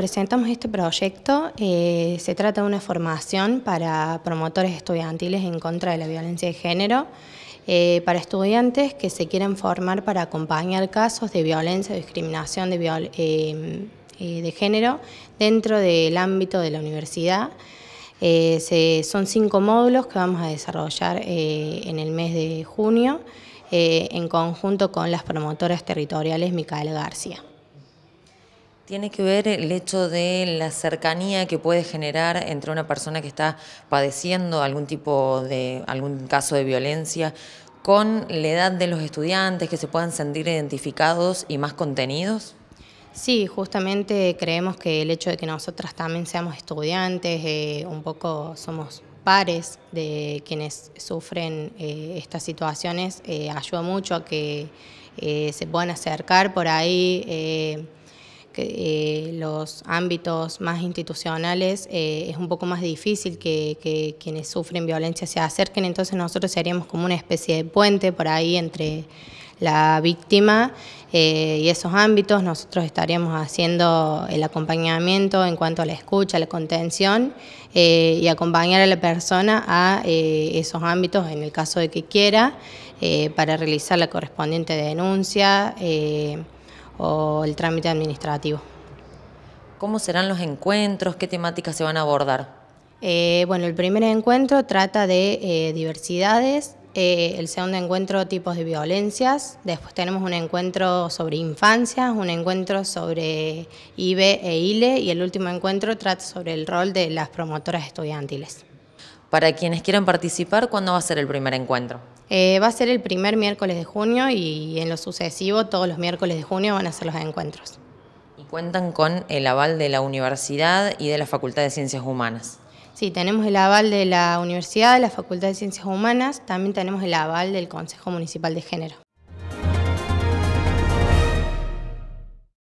Presentamos este proyecto, eh, se trata de una formación para promotores estudiantiles en contra de la violencia de género, eh, para estudiantes que se quieren formar para acompañar casos de violencia, discriminación de, eh, de género dentro del ámbito de la universidad. son cinco módulos que vamos a desarrollar en el mes de junio en conjunto con las promotoras territoriales Micaela García. Tiene que ver el hecho de la cercanía que puede generar entre una persona que está padeciendo algún tipo de, algún caso de violencia con la edad de los estudiantes, que se puedan sentir identificados y más contenidos. Sí, justamente creemos que el hecho de que nosotras también seamos estudiantes, eh, un poco somos pares de quienes sufren eh, estas situaciones, eh, ayuda mucho a que se puedan acercar por ahí eh, los ámbitos más institucionales eh, es un poco más difícil que, quienes sufren violencia se acerquen, entonces nosotros seríamos como una especie de puente por ahí entre la víctima eh, y esos ámbitos, nosotros estaríamos haciendo el acompañamiento en cuanto a la escucha, la contención y acompañar a la persona a esos ámbitos en el caso de que quiera para realizar la correspondiente denuncia o el trámite administrativo. ¿Cómo serán los encuentros? ¿Qué temáticas se van a abordar? Eh, bueno, el primer encuentro trata de eh, diversidades, eh, el segundo encuentro tipos de violencias, después tenemos un encuentro sobre infancias, un encuentro sobre IBE e ILE y el último encuentro trata sobre el rol de las promotoras estudiantiles. Para quienes quieran participar, ¿cuándo va a ser el primer encuentro? Eh, va a ser el primer miércoles de junio y en lo sucesivo todos los miércoles de junio van a ser los encuentros. Y cuentan con el aval de la universidad y de la Facultad de Ciencias Humanas. Sí, tenemos el aval de la universidad, de la Facultad de Ciencias Humanas, también tenemos el aval del Consejo Municipal de Género.